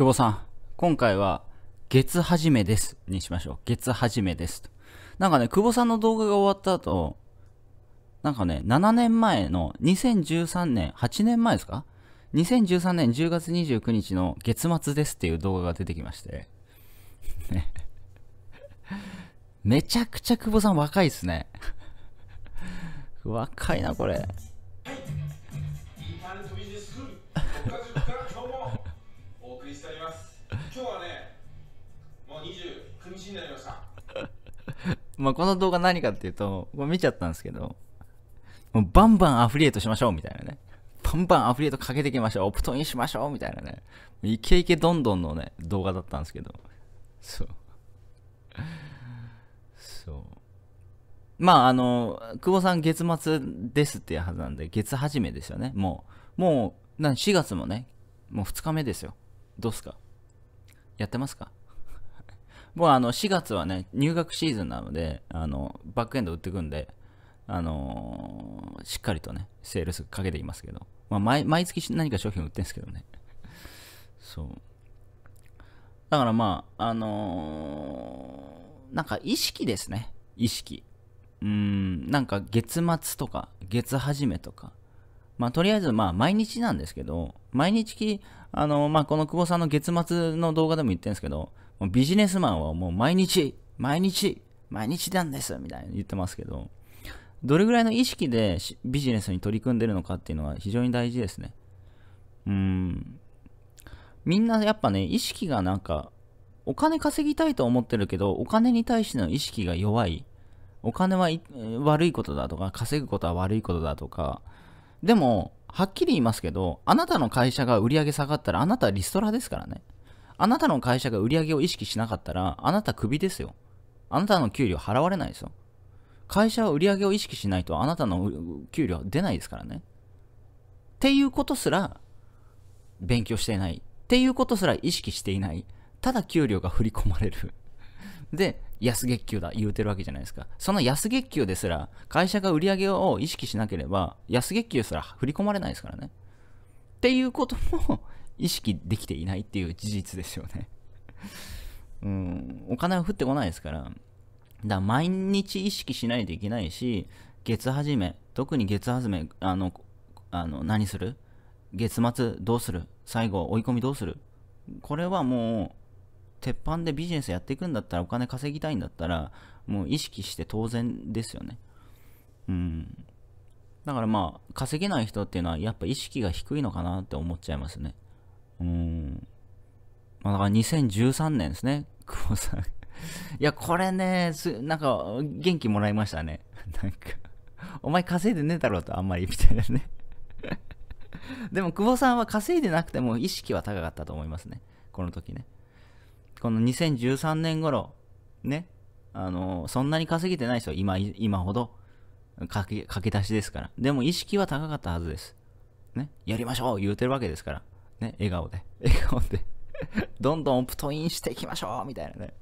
久保さん、今回は、月始めです。にしましょう。月始めです。なんかね、久保さんの動画が終わった後、なんかね、7年前の2013年、8年前ですか ?2013 年10月29日の月末ですっていう動画が出てきまして。ね めちゃくちゃ久保さん若いっすね若いな、これ。りしております。今日はね、もう29日になりました。まあこの動画何かっていうと、これ見ちゃったんですけど、もうバンバンアフリエイトしましょうみたいなね。バンバンアフリエイトかけていきましょう。オプトインしましょうみたいなね。イケイケどんどんのね、動画だったんですけど。そう。そう。まああの、久保さん月末ですっていうはずなんで、月初めですよね。もう、もう、な4月もね、もう2日目ですよ。どうすかやってますかもう あの4月はね、入学シーズンなので、あのバックエンド売ってくんで、あのー、しっかりとね、セールスかけていますけど、まあ、毎毎月何か商品売ってんですけどね。そう。だからまあ、あのー、なんか意識ですね。意識。うん、なんか月末とか、月始めとか、まあ、とりあえず、まあ、毎日なんですけど、毎日、あの、まあ、この久保さんの月末の動画でも言ってるんですけど、ビジネスマンはもう毎日、毎日、毎日なんですみたいに言ってますけど、どれぐらいの意識でビジネスに取り組んでるのかっていうのは非常に大事ですね。うん。みんなやっぱね、意識がなんか、お金稼ぎたいと思ってるけど、お金に対しての意識が弱い。お金は悪いことだとか、稼ぐことは悪いことだとか、でも、はっきり言いますけど、あなたの会社が売り上げ下がったら、あなたはリストラですからね。あなたの会社が売り上げを意識しなかったら、あなたクビですよ。あなたの給料払われないですよ。会社は売り上げを意識しないと、あなたの給料出ないですからね。っていうことすら、勉強していない。っていうことすら意識していない。ただ給料が振り込まれるで、安月給だ言うてるわけじゃないですか。その安月給ですら、会社が売り上げを意識しなければ、安月給すら振り込まれないですからね。っていうことも 意識できていないっていう事実ですよね。うん、お金は降ってこないですから。だ毎日意識しないといけないし、月始め、特に月始め、あの、あの何する月末どうする最後追い込みどうするこれはもう鉄板でビジネスやっていくんだったらお金稼ぎたいんだったらもう意識して当然ですよねうんだからまあ稼げない人っていうのはやっぱ意識が低いのかなって思っちゃいますねうんまあだから2013年ですね久保さんいやこれねすなんか元気もらいましたね なんかお前稼いでねえだろうとあんまりみたいなねでも久保さんは稼いでなくても意識は高かったと思いますねこの時ねこの2013年頃、ね、あの、そんなに稼げてないですよ。今、今ほど。駆け、駆け出しですから。でも意識は高かったはずです。ね、やりましょう言うてるわけですから。ね、笑顔で。笑顔で どんどんオプトインしていきましょうみたいなね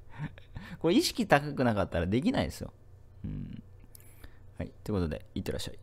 これ意識高くなかったらできないですよ。うん。はい。ということで、いってらっしゃい。